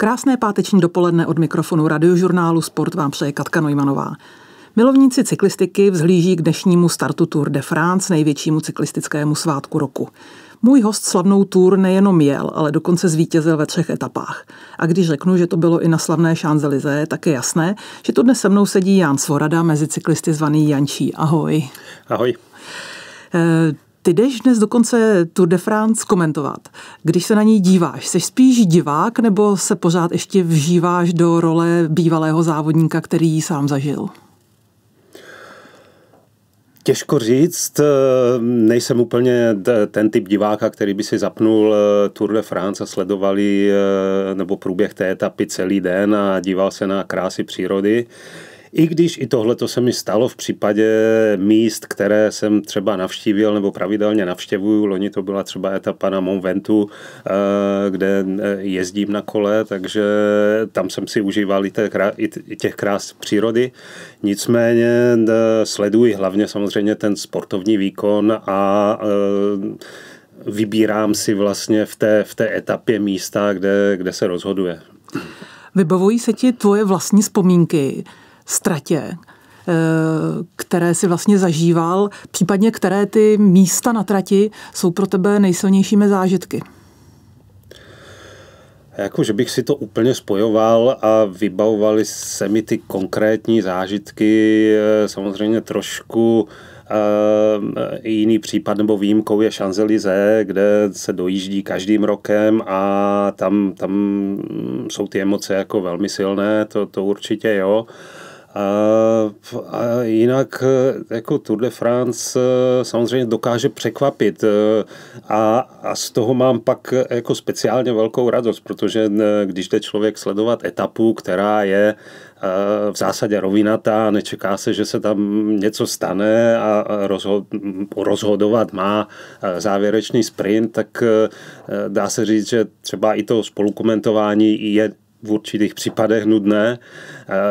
Krásné páteční dopoledne od mikrofonu radiožurnálu Sport vám přeje Katka Nojmanová. Milovníci cyklistiky vzhlíží k dnešnímu startu Tour de France, největšímu cyklistickému svátku roku. Můj host slavnou tour nejenom jel, ale dokonce zvítězil ve třech etapách. A když řeknu, že to bylo i na slavné Champs-Élysées, tak je jasné, že tu dnes se mnou sedí Jan Svorada mezi cyklisty zvaný Jančí. Ahoj. Ahoj. Eh, ty jdeš dnes dokonce Tour de France komentovat. Když se na ní díváš, jsi spíš divák nebo se pořád ještě vžíváš do role bývalého závodníka, který ji sám zažil? Těžko říct, eh, nejsem úplně ten typ diváka, který by si zapnul eh, Tour de France a sledovali eh, nebo průběh té etapy celý den a díval se na krásy přírody. I když i tohle to se mi stalo v případě míst, které jsem třeba navštívil nebo pravidelně navštěvuju, loni to byla třeba etapa na Mont Ventu, eh, kde eh, jezdím na kole, takže tam jsem si užíval i těch krás přírody. Nicméně eh, sleduji hlavně samozřejmě ten sportovní výkon a vybírám si vlastně v té, v té etapě místa, kde, kde se rozhoduje. Vybavují se ti tvoje vlastní vzpomínky ztratě, eh, které si vlastně zažíval, případně které ty místa na trati jsou pro tebe nejsilnějšími zážitky? Jako, že bych si to úplně spojoval a vybavovali se mi ty konkrétní zážitky, eh, samozřejmě trošku eh, jiný případ nebo výjimkou je champs kde se dojíždí každým rokem a tam, tam jsou ty emoce jako velmi silné, to, to určitě jo. Uh, a jinak e, jako Tour de France samozřejmě dokáže překvapit e, a, a z toho mám pak e, jako speciálně velkou radost, protože když jde člověk sledovat etapu, která je v zásadě rovinatá, nečeká se, že se tam něco stane a rozhodovat má závěrečný sprint, tak dá se říct, že třeba i to spolukomentování je v určitých případech nudné. E,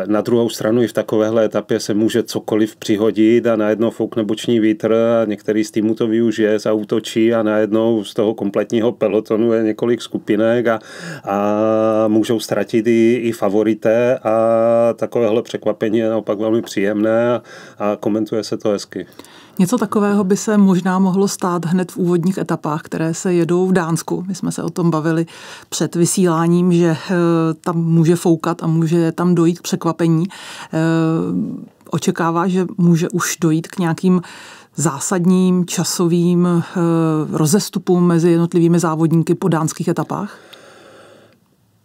na druhou stranu i v takovéhle etapě se může cokoliv přihodit a najednou foukne boční vítr a některý z týmu to využije, zautočí a najednou z toho kompletního pelotonu je několik skupinek a, a můžou ztratit i, i favorité a takovéhle překvapení je naopak velmi příjemné a komentuje se to hezky. Něco takového by se možná mohlo stát hned v úvodních etapách, které se jedou v Dánsku. My jsme se o tom bavili před vysíláním, že eh, tam může foukat a může tam dojít k překvapení. Eh, očekává, že může už dojít k nějakým zásadním časovým eh, rozestupům mezi jednotlivými závodníky po dánských etapách?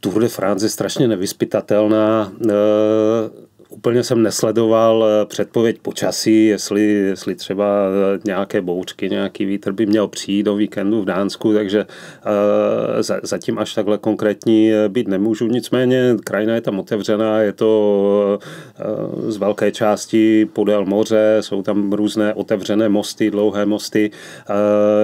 Tour de France je strašně nevyspytatelná. E- úplně jsem nesledoval eh, předpověď počasí, jestli, jestli třeba eh, nějaké bouřky, nějaký vítr by měl přijít do víkendu v Dánsku, takže eh, zatím až takhle konkrétní být nemůžu. Nicméně krajina je tam otevřená, je to z velké části podél moře, jsou tam různé otevřené mosty, dlouhé mosty,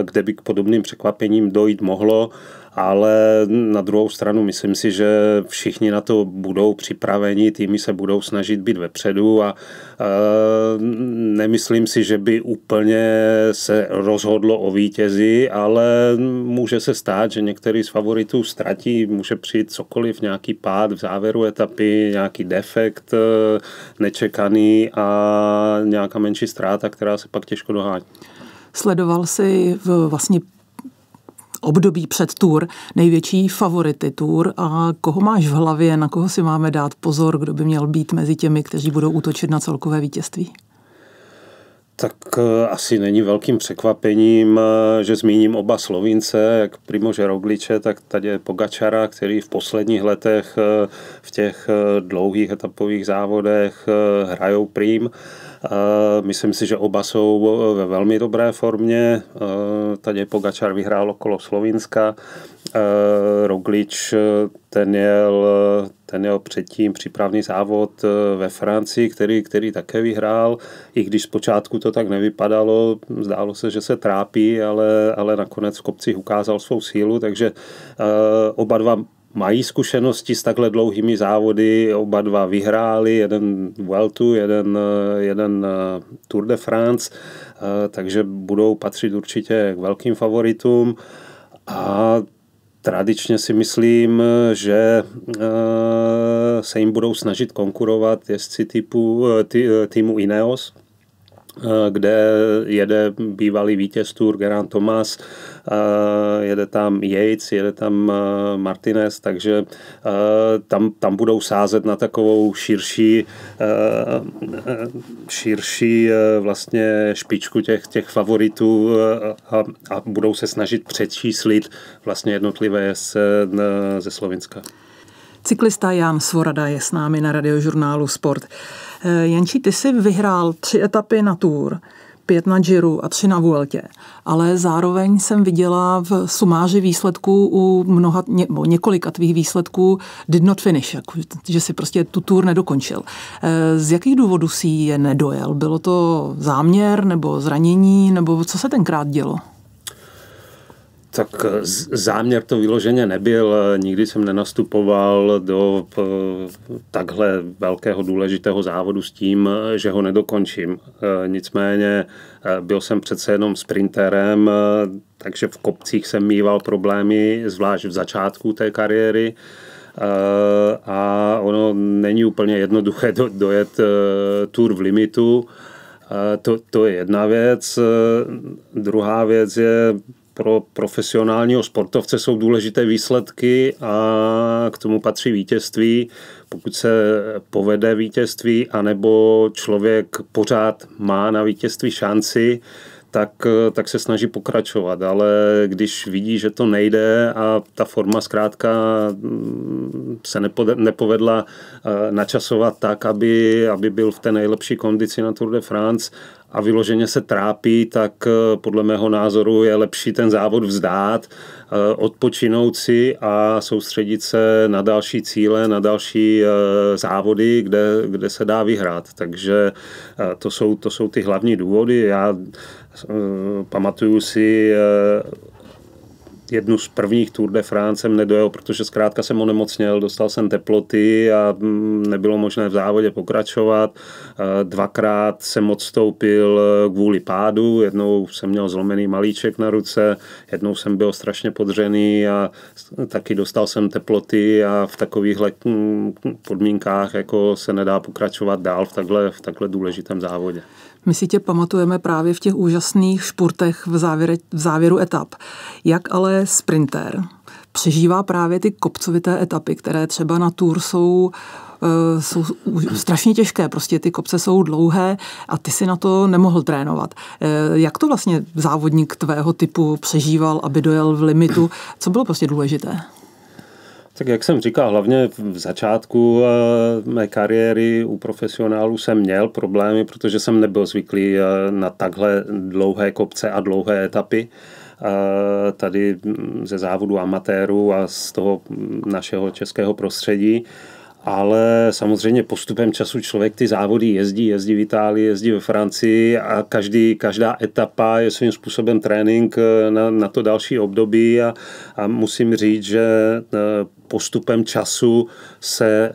kde by k podobným překvapením dojít mohlo ale na druhou stranu myslím si, že všichni na to budou připraveni, týmy se budou snažit být vepředu a e, nemyslím si, že by úplně se rozhodlo o vítězi, ale může se stát, že některý z favoritů ztratí, může přijít cokoliv, nějaký pád v závěru etapy, nějaký defekt e, nečekaný a nějaká menší ztráta, která se pak těžko dohání. Sledoval si v vlastně období před tour největší favority tour a koho máš v hlavě, na koho si máme dát pozor, kdo by měl být mezi těmi, kteří budou útočit na celkové vítězství? Tak eh, asi není velkým překvapením, eh, že zmíním oba Slovince, jak Primože Rogliče, tak tady je Pogačara, který v posledních letech eh, v těch dlouhých etapových závodech hrajou prým. Eh, myslím si, že oba jsou eh, ve velmi dobré formě. Eh, tady Pogačar vyhrál okolo Slovinska. Roglič ten jel, ten jel předtím přípravný závod ve Francii, který, který také vyhrál, i když zpočátku to tak nevypadalo, zdálo se, že se trápí, ale, ale nakonec v kopcích ukázal svou sílu, takže oba dva mají zkušenosti s takhle dlouhými závody, oba dva vyhráli, jeden Vueltu, jeden, eh, jeden eh, Tour de France, eh, takže budou patřit určitě k velkým favoritům a tradičně si myslím, že se jim budou snažit konkurovat jezdci typu, tý, týmu Ineos, Eh, kde jede bývalý vítěz Tour Geraint Thomas, eh, jede tam Yates, jede tam eh, Martinez, takže tam, tam budou sázet na takovou širší, širší vlastně špičku těch, těch favoritů a, a budou se snažit předčíslit vlastně jednotlivé ze Slovenska. Cyklista Jan Svorada je s námi na radiožurnálu Sport. Eh, Jančí, ty si vyhrál tři etapy na Tour, pět na Giro a tři na Vueltě, ale zároveň jsem viděla v sumáži výsledků u mnoha, nebo několika tvých výsledků did not finish, jako, že si prostě tu Tour nedokončil. Eh, z jakých důvodů si je nedojel? Bylo to záměr nebo zranění, nebo co se tenkrát dělo? Tak eh, záměr to vyloženě nebyl. Eh, nikdy jsem nenastupoval do eh, takhle velkého důležitého závodu s tím, že ho nedokončím. Nicméně byl jsem přece jenom sprinterem, takže v kopcích jsem mýval problémy, zvlášť v začátku té kariéry a ono není úplně jednoduché dojet tour v limitu. To, to je jedna věc. Druhá věc je, pro profesionálního sportovce jsou důležité výsledky a k tomu patří vítězství. Pokud se povede vítězství, anebo člověk pořád má na vítězství šanci, tak, eh, tak se snaží pokračovat, ale když vidí, že to nejde a ta forma zkrátka mm, se nepovedla eh, načasovat tak, aby, aby byl v té nejlepší kondici na Tour de France a vyloženě se trápí, tak eh, podle mého názoru je lepší ten závod vzdát Eh, odpočinout si a soustředit se na další cíle, na další eh, závody, kde, kde se dá vyhrát. Takže eh, to jsou, to jsou ty hlavní důvody. Já pamatuju si jednu z prvních Tour de France jsem nedojel, protože zkrátka jsem onemocněl, dostal jsem teploty a mm, nebylo možné v závodě pokračovat. E, dvakrát jsem odstoupil e, kvůli pádu, jednou jsem měl zlomený malíček na ruce, jednou jsem byl strašně podřený a taky dostal jsem teploty a v takovýchhle mm, podmínkách jako se nedá pokračovat dál v takhle, v takhle důležitém závodě. My si tě pamatujeme právě v těch úžasných špurtech v, závěre, v závěru etap. Jak ale sprinter přežívá právě ty kopcovité etapy, které třeba na tour jsou eh, jsou strašně těžké, prostě ty kopce jsou dlouhé a ty si na to nemohl trénovat. Eh, jak to vlastně závodník tvého typu přežíval, aby dojel v limitu? Co bylo prostě důležité? Tak jak jsem říkal, hlavně v začátku eh, mé kariéry u profesionálů jsem měl problémy, protože jsem nebyl zvyklý eh, na takhle dlouhé kopce a dlouhé etapy eh, tady mm, ze závodu amatérů a z toho mm, našeho českého prostředí ale samozřejmě postupem času člověk ty závody jezdí, jezdí v Itálii, jezdí ve Francii a každý, každá etapa je svým způsobem trénink eh, na, na to další období a, a musím říct, že eh, postupem času se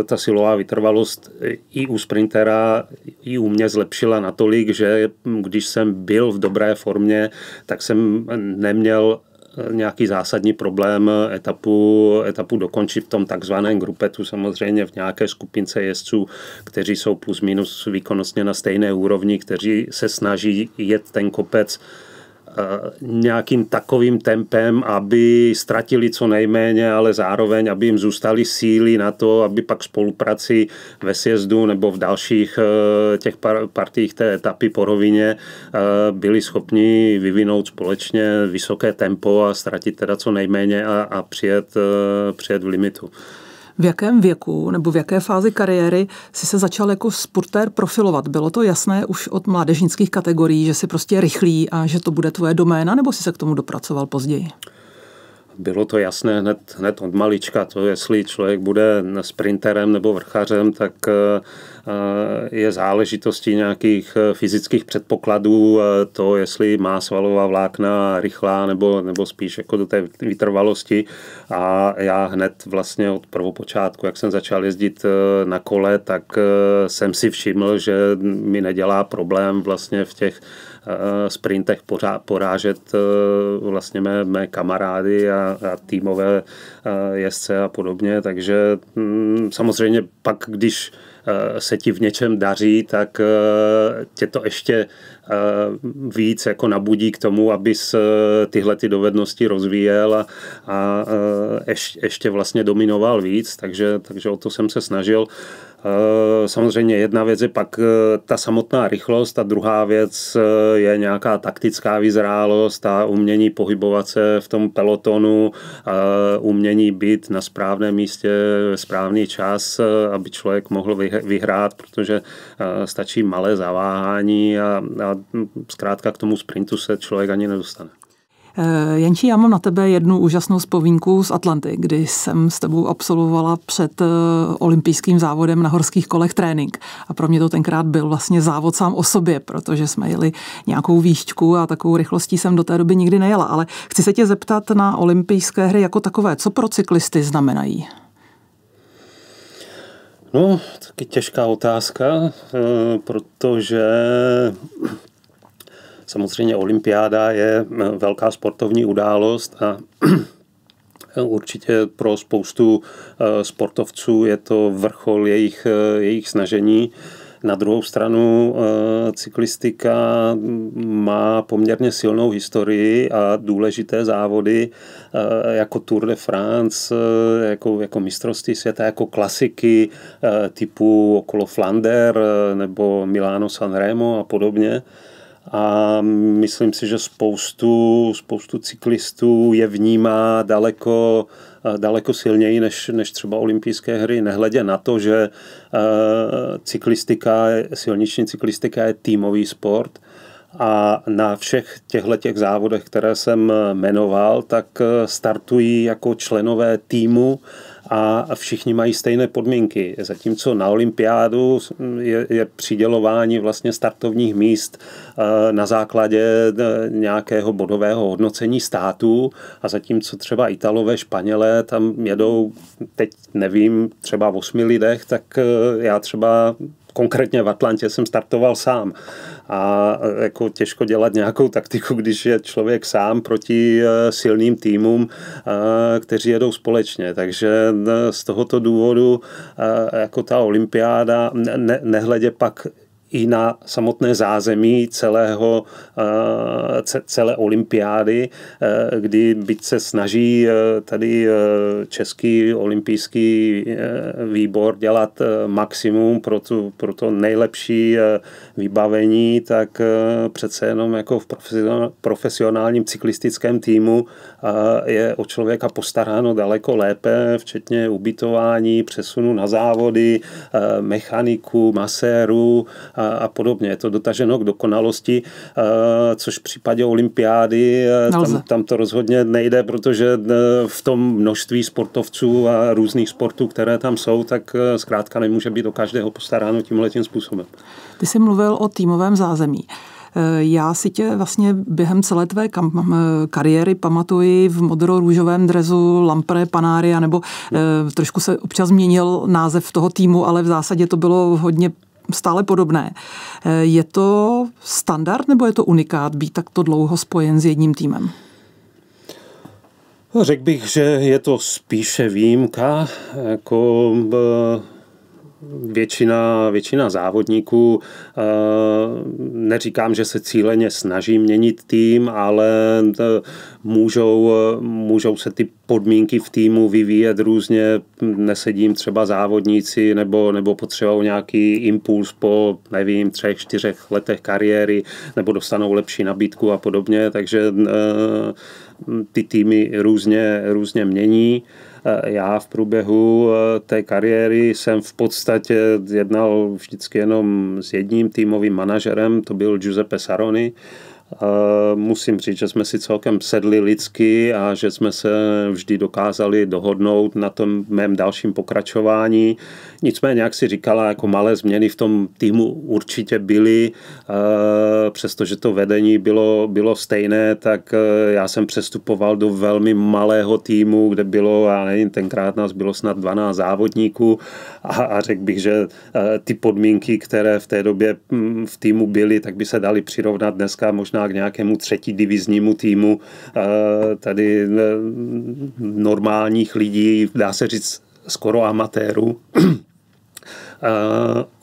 eh, ta silová vytrvalost i u sprintera, i u mě zlepšila natolik, že hm, když jsem byl v dobré formě, tak jsem neměl Eh, nějaký zásadní problém eh, etapu, etapu dokončit v tom takzvaném grupetu, samozřejmě v nějaké skupince jezdců, kteří jsou plus minus výkonnostně na stejné úrovni, kteří se snaží jet ten kopec Eh, nějakým takovým tempem, aby ztratili co nejméně, ale zároveň, aby jim zůstaly síly na to, aby pak spolupráci ve sjezdu nebo v dalších eh, těch partiích té etapy po rovině eh, byli schopni vyvinout společně vysoké tempo a ztratit teda co nejméně a, a přijet, přijet v limitu. V jakém věku nebo v jaké fázi kariéry si se začal jako sportér profilovat? Bylo to jasné už od mládežnických kategorií, že si prostě rychlý a že to bude tvoje doména, nebo si se k tomu dopracoval později? bylo to jasné hned, hned od malička, to jestli člověk bude sprinterem nebo vrchařem, tak eh, eh, je záležitostí nějakých eh, fyzických předpokladů, to jestli má svalová vlákna rychlá nebo, nebo spíš jako do té vytrvalosti a já hned vlastně od prvopočátku, jak jsem začal jezdit na kole, tak jsem si všiml, že mi nedělá problém vlastně v těch Eh, sprintech porážet eh, vlastně mé, mé kamarády a, a týmové eh, jezdce a podobně, takže mm, samozřejmě pak, když Eh, se ti v něčem daří, tak eh, tě to ještě eh, víc jako nabudí k tomu, abys tyhle ty dovednosti rozvíjel a, a ješ, ještě vlastně dominoval víc, takže, takže o to jsem se snažil. Samozřejmě jedna věc je pak ta samotná rychlost a druhá věc je nějaká taktická vyzrálost a umění pohybovat se v tom pelotonu, umění být na správném místě správný čas, aby člověk mohl vyhrát vyhrát, protože eh, stačí malé zaváhání a, a zkrátka k tomu sprintu se člověk ani nedostane. Eh, Janči, já mám na tebe jednu úžasnou vzpomínku z Atlanty, kdy jsem s tebou absolvovala před eh, olympijským závodem na horských kolech trénink. A pro mě to tenkrát byl vlastně závod sám o sobě, protože jsme jeli nějakou výšku a takovou rychlostí jsem do té doby nikdy nejela. Ale chci se tě zeptat na olympijské hry jako takové. Co pro cyklisty znamenají? No, taky těžká otázka, eh, protože samozřejmě olympiáda je eh, velká sportovní událost a Určitě pro spoustu eh, sportovců je to vrchol jejich, jejich snažení. Na druhou stranu eh, cyklistika má poměrně silnou historii a důležité závody eh, jako Tour de France, eh, jako, jako mistrovství světa, jako klasiky typu okolo Flander nebo Milano San Remo a podobně a myslím si, že spoustu, spoustu cyklistů je vnímá daleko daleko silněji než, než třeba olympijské hry, nehledě na to, že cyklistika, silniční cyklistika je týmový sport – a na všech těchto těch závodech, které jsem jmenoval, tak eh, startují jako členové týmu a všichni mají stejné podmínky. Zatímco na olympiádu je, je přidělování vlastně startovních míst eh, na základě eh, nějakého bodového hodnocení států a zatímco třeba Italové, Španělé tam jedou, teď nevím, třeba v osmi lidech, tak já třeba konkrétně v Atlantě jsem startoval sám a e, jako těžko dělat nějakou taktiku, když je člověk sám proti e, silným týmům, e, kteří jedou společně. Takže z tohoto důvodu jako ta olympiáda, nehledě pak i na samotné zázemí celého, eh, celé olympiády, eh, kdy byť se snaží eh, tady Český olympijský výbor dělat maximum pro, tu, pro to nejlepší vybavení, tak přece jenom jako v profesionálním cyklistickém týmu je o člověka postaráno daleko lépe, včetně ubytování, přesunu na závody, mechaniku, maséru a, a podobně. Je to dotaženo k dokonalosti, což v případě olympiády tam, tam to rozhodně nejde, protože e, v tom množství sportovců a různých sportů, které tam jsou, tak e, zkrátka nemůže být o každého postaráno tímhle tím způsobem. Ty jsi mluvil o týmovém zázemí. E, já si tě vlastně během celé tvé kam- kariéry pamatuji v modro-růžovém drezu Lampre Panária, nebo trošku se občas změnil název toho týmu, ale v zásadě to bylo hodně stále podobné. Eh, je to standard nebo je to unikát být takto dlouho spojen s jedním týmem? Řekl bych, že je to spíše výjimka. Jako eh, většina, většina závodníků, eh, neříkám, že se cíleně snaží měnit tým, ale eh, můžou, eh, můžou se ty podmínky v týmu vyvíjet různě, nesedím třeba závodníci nebo, nebo potřebují nějaký impuls po, nevím, třech, čtyřech letech kariéry nebo dostanou lepší nabídku a podobně, takže ty týmy různě, různě mění. Eh, já v průběhu eh, té kariéry jsem v podstatě jednal vždycky jenom s jedním týmovým manažerem, to byl Giuseppe Saroni, Musím říct, že jsme si celkem sedli lidsky a že jsme se vždy dokázali dohodnout na tom mém dalším pokračování. Nicméně, jak si říkala, jako malé změny v tom týmu určitě byly, přestože to vedení bylo, bylo stejné, tak e, já jsem přestupoval do velmi malého týmu, kde bylo, já nevím, tenkrát nás bylo snad 12 závodníků a, a řekl bych, že e, ty podmínky, které v té době mm, v týmu byly, tak by se daly přirovnat dneska možná možná k nějakému třetí diviznímu týmu eh, tady eh, normálních lidí, dá se říct skoro amatérů, eh,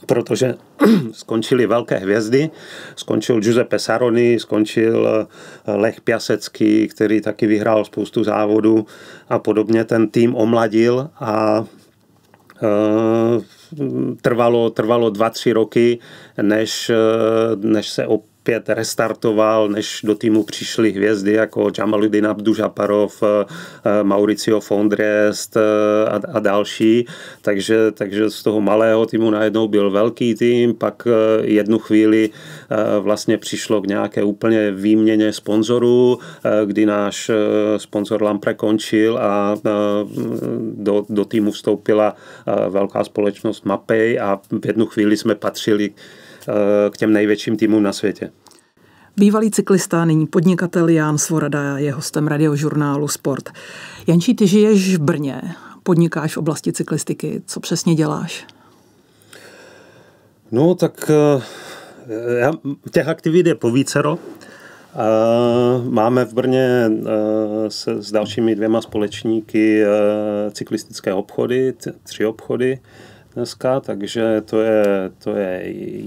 protože skončili velké hvězdy. Skončil Giuseppe Saroni, skončil Lech Piasecký, který taky vyhrál spoustu závodů a podobně. Ten tým omladil a trvalo, trvalo dva, tři roky, než, než se op, pět restartoval, než do týmu přišly hvězdy jako Jamaluddin Abdužaparov, eh, eh, Mauricio Fondrest eh, a, a další. Takže, takže z toho malého týmu najednou byl velký tým, pak jednu chvíli vlastně přišlo k nějaké úplně výměně sponzorů, kdy náš sponzor Lampre končil a do, do týmu vstoupila velká společnost Mapei a v jednu chvíli jsme patřili Eh, k těm největším týmům na světě. Bývalý cyklista, nyní podnikatel Jan Svorada je hostem radiožurnálu Sport. Janči, ty žiješ v Brně, podnikáš v oblasti cyklistiky. Co přesně děláš? No, tak eh, já, těch aktivit je povícero. Eh, máme v Brně s, s dalšími dvěma společníky cyklistické obchody, tři obchody dneska, takže to je, to je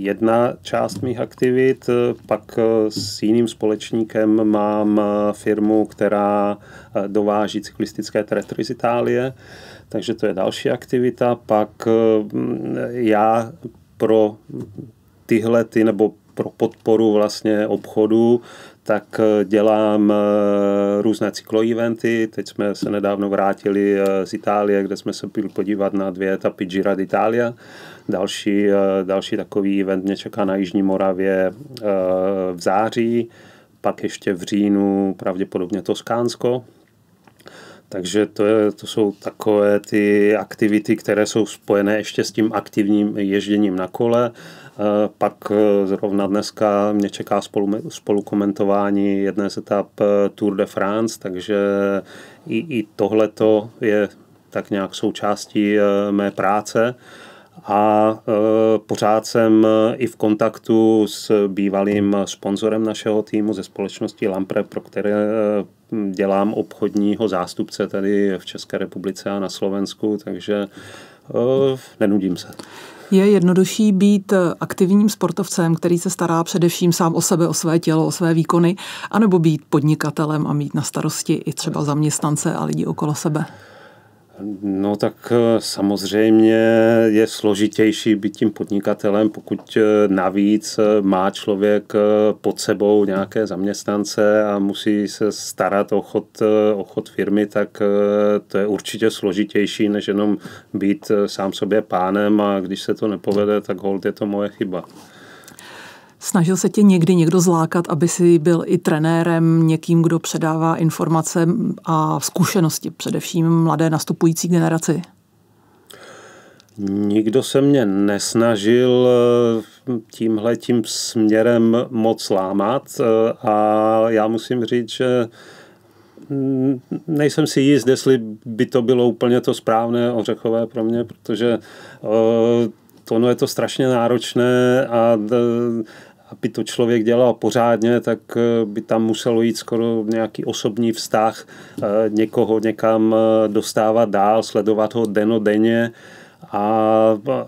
jedna část mých aktivit. Pak eh, s jiným společníkem mám eh, firmu, která eh, dováží cyklistické tretry z Itálie, takže to je další aktivita. Pak já pro tyhle ty, nebo pro podporu vlastně obchodu tak eh, dělám eh, různé cykloeventy. Teď jsme se nedávno vrátili eh, z Itálie, kde jsme se byli podívat na dvě etapy Gira d'Italia. Další, další takový event mě čeká na Jižní Moravě v září, pak ještě v říjnu pravděpodobně Toskánsko. Takže to, je, to jsou takové ty aktivity, které jsou spojené ještě s tím aktivním ježděním na kole. Uh, Eh, pak eh, zrovna dneska mě čeká spolu, spolu komentování jedné z etap eh, Tour de France, takže i, i tohleto je tak nějak součástí mé práce a pořád jsem i v kontaktu s bývalým sponzorem našeho týmu ze společnosti Lampre, pro které dělám obchodního zástupce tady v České republice a na Slovensku, takže nenudím se. Je jednodušší být eh, aktivním sportovcem, který se stará především sám o sebe, o své tělo, o své výkony, anebo být podnikatelem a mít na starosti i třeba zaměstnance a lidi okolo sebe? No tak eh, samozřejmě je složitější být tím podnikatelem, pokud eh, navíc eh, má člověk pod sebou nějaké zaměstnance a musí se starat o chod, o chod firmy, tak to je určitě složitější, než jenom být sám sobě pánem a když se to nepovede, tak hold je to moje chyba. Snažil se tě někdy někdo zlákat, aby si byl i trenérem, někým, kdo předává informace a zkušenosti, především mladé nastupující generaci? Nikdo se mě nesnažil eh, tímhle tím směrem moc lámat eh, a já musím říct, že nejsem si jist, jestli by to bylo úplně to správné ořechové pro mě, protože to, eh, no, je to strašně náročné a aby to člověk dělal pořádně, tak eh, by tam muselo jít skoro nějaký osobní vztah, eh, někoho někam eh, dostávat dál, sledovat ho denně a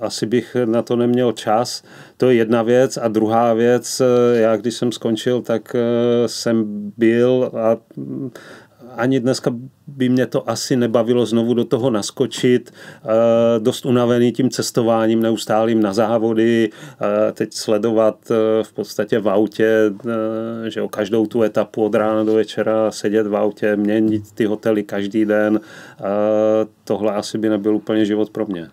asi bych na to neměl čas. To je jedna věc. A druhá věc, já když jsem skončil, tak jsem byl a ani dneska by mě to asi nebavilo znovu do toho naskočit. Eh, dost unavený tím cestováním neustálým na závody, eh, teď sledovat eh, v podstatě v autě, že o každou tu etapu od rána do večera sedět v autě, měnit ty hotely každý den. Tohle asi by nebyl úplně život pro mě.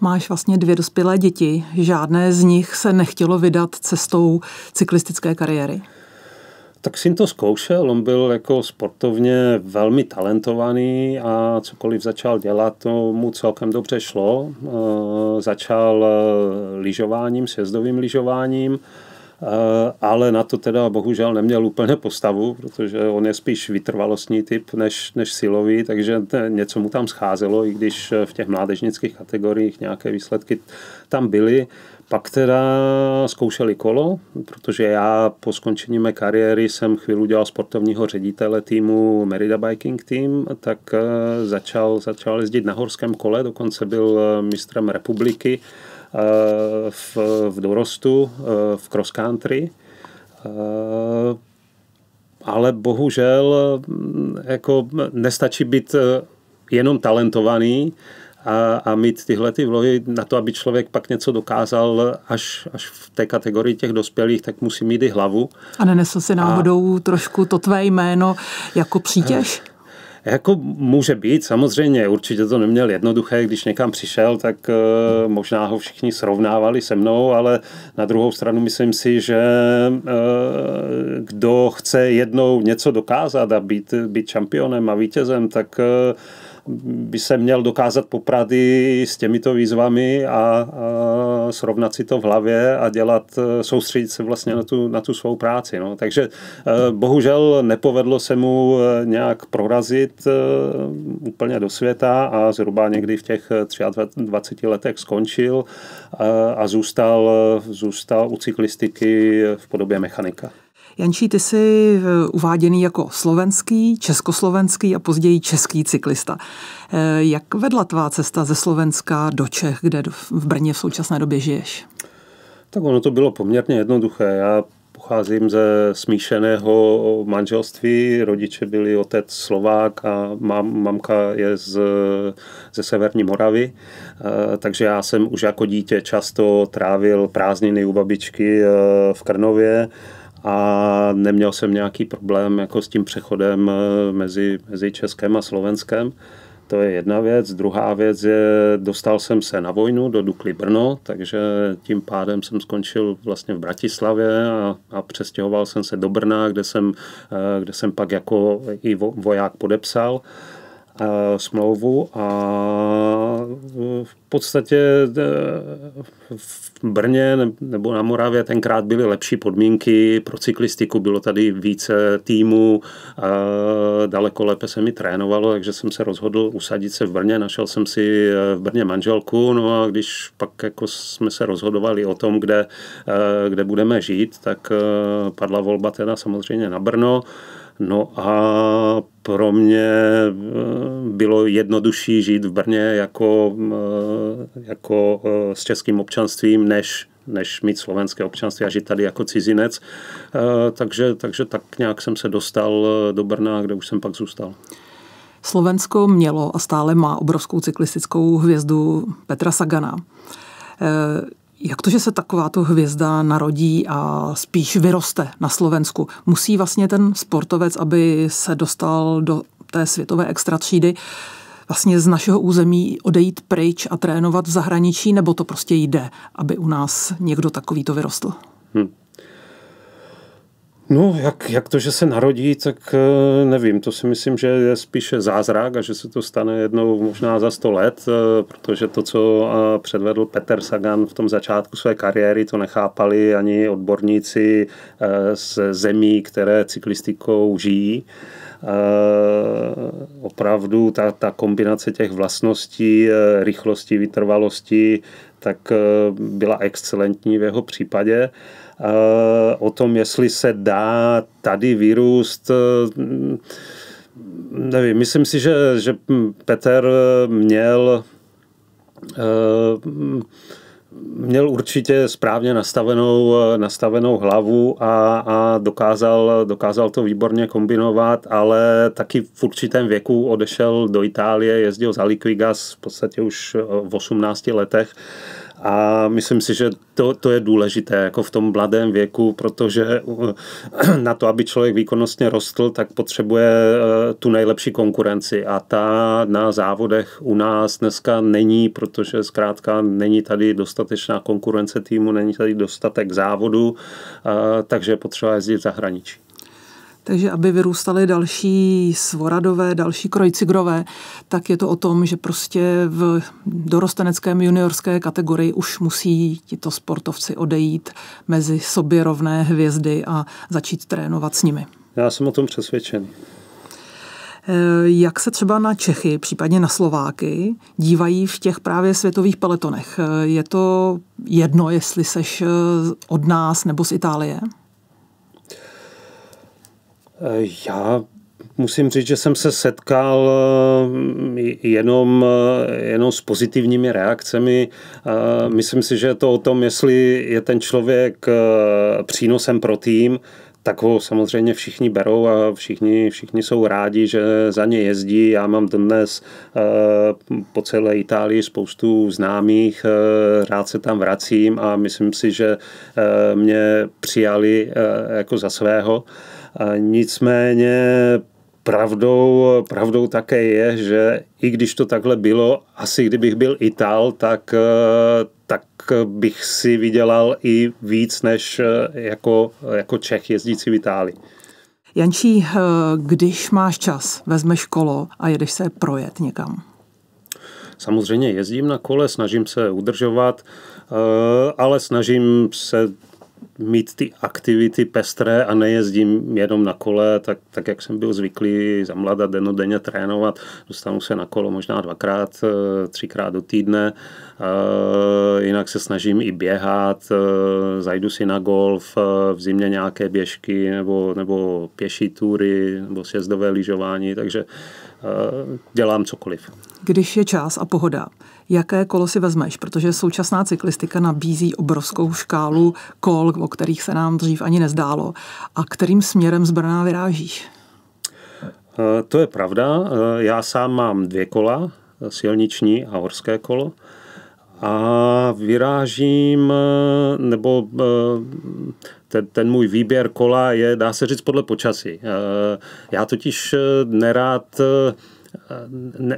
Máš vlastně dvě dospělé děti, žádné z nich se nechtělo vydat cestou cyklistické kariéry. Tak jsem to zkoušel, on byl jako sportovně velmi talentovaný a cokoliv začal dělat, to mu celkem dobře šlo. Eh, začal eh, lyžováním, sjezdovým lyžováním, eh, ale na to teda bohužel neměl úplně postavu, protože on je spíš vytrvalostní typ než, než silový, takže něco mu tam scházelo, i když v těch mládežnických kategoriích nějaké výsledky tam byly. Pak teda zkoušeli kolo, protože já po skončení mé kariéry jsem chvíli dělal sportovního ředitele týmu Merida Biking Team, tak eh, začal, začal jezdit na horském kole, dokonce byl eh, mistrem republiky eh, v, v dorostu, v cross country. Ale bohužel mm, jako nestačí být jenom talentovaný, a, a mít tyhle ty vlohy na to, aby člověk pak něco dokázal až, až v té kategorii těch dospělých, tak musí mít i hlavu. A nenesl si náhodou a... trošku to tvé jméno jako přítěž? A... Eh, jako může být, samozřejmě, určitě to neměl jednoduché, když někam přišel, tak eh, možná ho všichni srovnávali se mnou, ale na druhou stranu myslím si, že eh, kdo chce jednou něco dokázat a být, být šampionem a vítězem, tak by se měl dokázat poprat i s těmito výzvami a, a srovnat si to v hlavě a dělat, e, soustředit se vlastně na tu, na tu svou práci. No. Takže e, bohužel nepovedlo se mu e, nějak prorazit úplně do světa a zhruba někdy v těch 23 letech skončil a zůstal, zůstal u cyklistiky v podobě mechanika. Jančí, ty jsi eh, uváděný jako slovenský, československý a později český cyklista. Eh, jak vedla tvá cesta ze Slovenska do Čech, kde v Brně v současné době žiješ? Tak ono to bylo poměrně jednoduché. Já pocházím ze smíšeného manželství. Rodiče byli otec Slovák a mám, mamka je z, ze Severní Moravy. E, takže já jsem už jako dítě často trávil prázdniny u babičky e, v Krnově a neměl jsem nějaký problém jako s tím přechodem eh, mezi, mezi Českem a Slovenskem. To je jedna věc. Druhá věc je, dostal jsem se na vojnu do Dukly Brno, takže tím pádem jsem skončil vlastně v Bratislavě a, a přestěhoval jsem se do Brna, kde jsem, eh, kde jsem pak jako i voják podepsal smlouvu a v podstatě e, v Brně nebo na Moravě tenkrát byly lepší podmínky pro cyklistiku, bylo tady více týmů, daleko lépe se mi trénovalo, takže jsem se rozhodl usadit se v Brně, našel jsem si e, v Brně manželku, no a když pak jako jsme se rozhodovali o tom, kde, e, kde budeme žít, tak padla volba teda samozřejmě na Brno, No a pro mě eh, bylo jednodušší žít v Brně jako, eh, jako eh, s českým občanstvím, než, než mít slovenské občanství a žít tady jako cizinec. Takže, takže tak nějak jsem se dostal do Brna, kde už jsem pak zůstal. Slovensko mělo a stále má obrovskou cyklistickou hvězdu Petra Sagana. Jak to, že se takováto hvězda narodí a spíš vyroste na Slovensku? Musí vlastně ten sportovec, aby se dostal do té světové třídy, vlastně z našeho území odejít pryč a trénovat v zahraničí, nebo to prostě jde, aby u nás někdo takovýto vyrostl? Hm. No, jak, jak to, že se narodí, tak eh, nevím. To si myslím, že je spíše zázrak a že se to stane jednou možná za sto let, eh, protože to, co eh, předvedl Peter Sagan v tom začátku své kariéry, to nechápali ani odborníci z zemí, které cyklistikou žijí. Uh, opravdu ta, ta kombinace těch vlastností, rychlosti, vytrvalosti, tak byla excelentní v jeho případě. Uh, Eh, o tom, jestli se dá tady vyrůst eh, nevím, myslím si, že, že Petr měl eh, měl určitě správně nastavenou, nastavenou hlavu a, a dokázal, dokázal to výborně kombinovat, ale taky v určitém věku odešel do Itálie, jezdil za Liquigas v podstatě už v 18 letech a myslím si, že to, to je důležité jako v tom mladém věku, protože na to, aby člověk výkonnostně rostl, tak potřebuje e, tu nejlepší konkurenci a ta na závodech u nás dneska není, protože zkrátka není tady dostatečná konkurence týmu, není tady dostatek závodu, takže potřeba jezdit v zahraničí takže aby vyrůstaly další svoradové, další krojcigrové, tak je to o tom, že prostě v dorosteneckém juniorské kategorii už musí tito sportovci odejít mezi sobě rovné hvězdy a začít trénovat s nimi. Já jsem o tom přesvědčen. Eh, jak se třeba na Čechy, případně na Slováky, dívají v těch právě světových peletonech? Eh, je to jedno, jestli seš eh, od nás nebo z Itálie? Eh, já musím říct, že jsem se setkal eh, jenom, eh, jenom s pozitivními reakcemi. Myslím si, že je to o tom, jestli je ten člověk přínosem pro tým, tak ho samozřejmě všichni berou a všichni, všichni jsou rádi, že za ně jezdí. Já mám dnes po celé Itálii spoustu známých, rád se tam vracím a myslím si, že mě přijali jako za svého. Nicméně pravdou, pravdou také je, že i když to takhle bylo, asi kdybych byl Ital, tak, eh, tak bych si vydělal i víc než eh, jako, jako Čech jezdící v Itálii. Jančí, eh, když máš čas, vezmeš kolo a jedeš se projet někam? Samozřejmě jezdím na kole, snažím se udržovat, ale snažím se mít ty aktivity pestré a nejezdím jenom na kole, tak, tak jak jsem byl zvyklý za mlada denodenně trénovat, dostanu se na kolo možná dvakrát, eh, třikrát do týdne, eh, jinak se snažím i běhat, eh, zajdu si na golf, v zimě nějaké běžky nebo, nebo pěší tury nebo sjezdové lyžování, takže Eh, dělám cokoliv. Když je čas a pohoda, jaké kolo si vezmeš? Protože současná cyklistika nabízí obrovskou škálu kol, o kterých se nám dřív ani nezdálo. A kterým směrem z Brna vyrážíš? Eh, to je pravda. Eh, já sám mám dvě kola, silniční a horské kolo a vyrážím, eh, nebo eh, ten, ten můj výběr kola je, dá se říct, podle počasí. Eh, já totiž nerád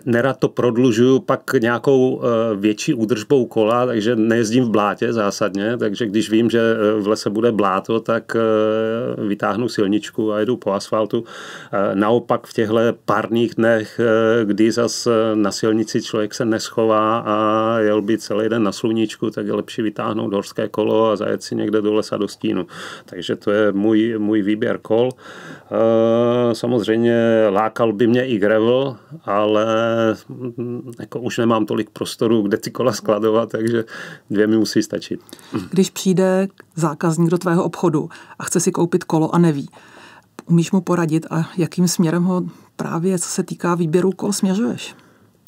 nerad to prodlužuju pak nějakou eh, větší údržbou kola, takže nejezdím v blátě zásadně, takže když vím, že eh, v lese bude bláto, tak eh, vytáhnu silničku a jedu po asfaltu. Naopak v těchto párných dnech, kdy zas na silnici člověk se neschová a jel by celý den na sluníčku, tak je lepší vytáhnout horské kolo a zajet si někde do lesa do stínu. Takže to je můj, můj výběr kol. Samozřejmě lákal by mě i gravel, ale mm, jako už nemám tolik prostoru, kde ty kola skladovat, takže dvě mi musí stačit. Když přijde zákazník do tvého obchodu a chce si koupit kolo a neví, umíš mu poradit a jakým směrem ho právě, co se týká výběru kol, směřuješ?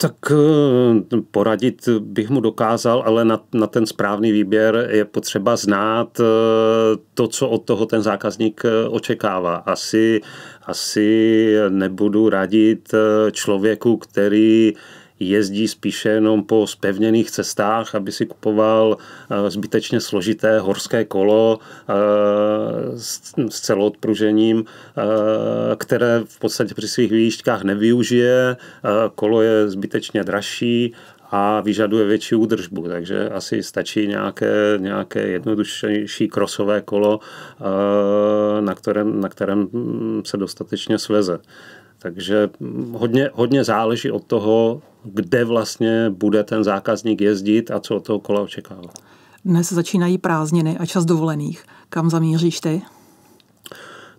Tak eh, poradit bych mu dokázal, ale na, na ten správný výběr je potřeba znát eh, to, co od toho ten zákazník eh, očekává. Asi, asi nebudu radit člověku, který jezdí spíše jenom po spevněných cestách, aby si kupoval eh, zbytečně složité horské kolo eh, s celoodpružením, eh, které v podstatě při svých výjížďkách nevyužije. Kolo je zbytečně dražší a vyžaduje větší údržbu, takže asi stačí nějaké, nějaké jednodušší krosové kolo, na kterém, na kterém se dostatečně sveze. Takže hodně, hodně záleží od toho, kde vlastně bude ten zákazník jezdit a co od toho kola očekává. Dnes začínají prázdniny a čas dovolených. Kam zamíříš ty?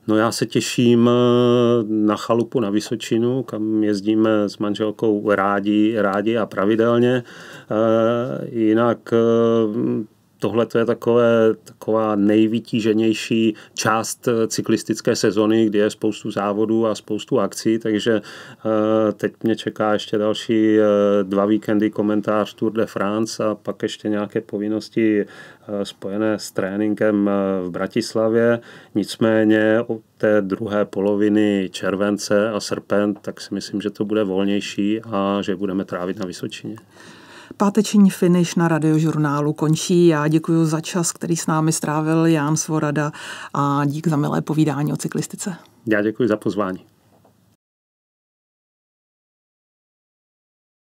No já se těším eh, na chalupu na Vysočinu, kam jezdíme s manželkou rádi, rádi a pravidelně. Eh, jinak eh, tohle to je takové, taková nejvytíženější část eh, cyklistické sezony, kdy je spoustu závodů a spoustu akcí, takže eh, teď mě čeká ještě další eh, dva víkendy komentář Tour de France a pak ještě nějaké povinnosti spojené s tréninkem v Bratislavě. Nicméně od té druhé poloviny července a srpen, tak si myslím, že to bude volnější a že budeme trávit na Vysočině. Páteční finish na radiožurnálu končí. Já děkuji za čas, který s námi strávil Ján Svorada a dík za milé povídání o cyklistice. Já děkuji za pozvání.